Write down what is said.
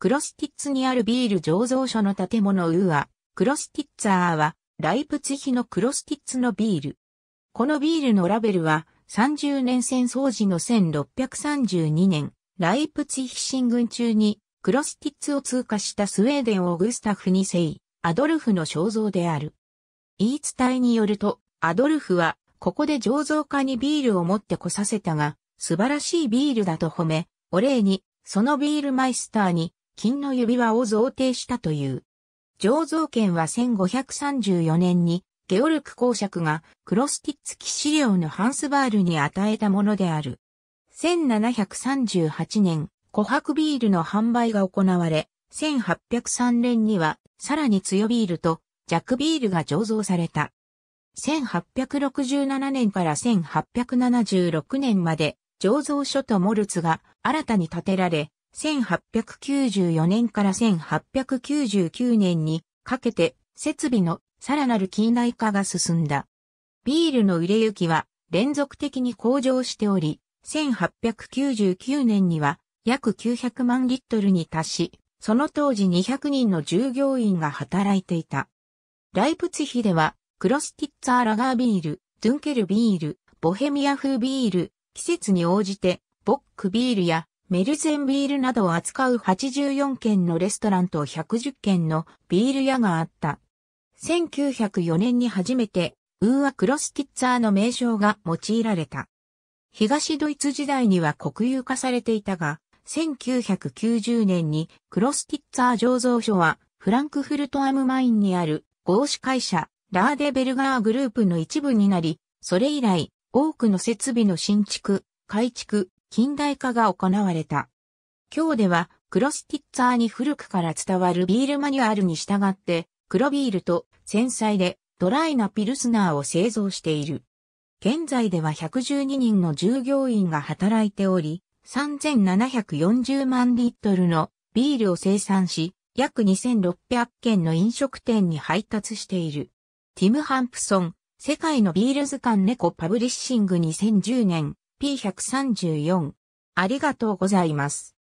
クロスティッツにあるビール醸造所の建物ウーア、クロスティッツァーは、ライプツヒのクロスティッツのビール。このビールのラベルは、30年戦争時の1632年、ライプツヒ進軍中に、クロスティッツを通過したスウェーデンオグスタフ2世、アドルフの肖像である。言い伝えによると、アドルフは、ここで醸造家にビールを持ってこさせたが、素晴らしいビールだと褒め、お礼に、そのビールマイスターに、金の指輪を贈呈したという。醸造権は1534年にゲオルク公爵がクロスティッツ騎士領のハンスバールに与えたものである。1738年、琥珀ビールの販売が行われ、1803年にはさらに強ビールと弱ビールが醸造された。1867年から1876年まで醸造所とモルツが新たに建てられ、1894年から1899年にかけて設備のさらなる近代化が進んだ。ビールの売れ行きは連続的に向上しており、1899年には約900万リットルに達し、その当時200人の従業員が働いていた。ライプツヒでは、クロスティッツァーラガービール、ドゥンケルビール、ボヘミア風ビール、季節に応じて、ボックビールやメルゼンビールなどを扱う84軒のレストランと110軒のビール屋があった。1904年に初めて、ウーア・クロスティッツァーの名称が用いられた。東ドイツ時代には国有化されていたが、1990年にクロスティッツァー醸造所はフランクフルトアムマインにある合資会社ラーデベルガーグループの一部になり、それ以来多くの設備の新築、改築、近代化が行われた。今日では、クロスティッツァーに古くから伝わるビールマニュアルに従って、黒ビールと繊細でドライなピルスナーを製造している。現在では112人の従業員が働いており、3740万リットルのビールを生産し、約2600件の飲食店に配達している。ティム・ハンプソン、世界のビール図鑑猫パブリッシング2010年、P134。ありがとうございます。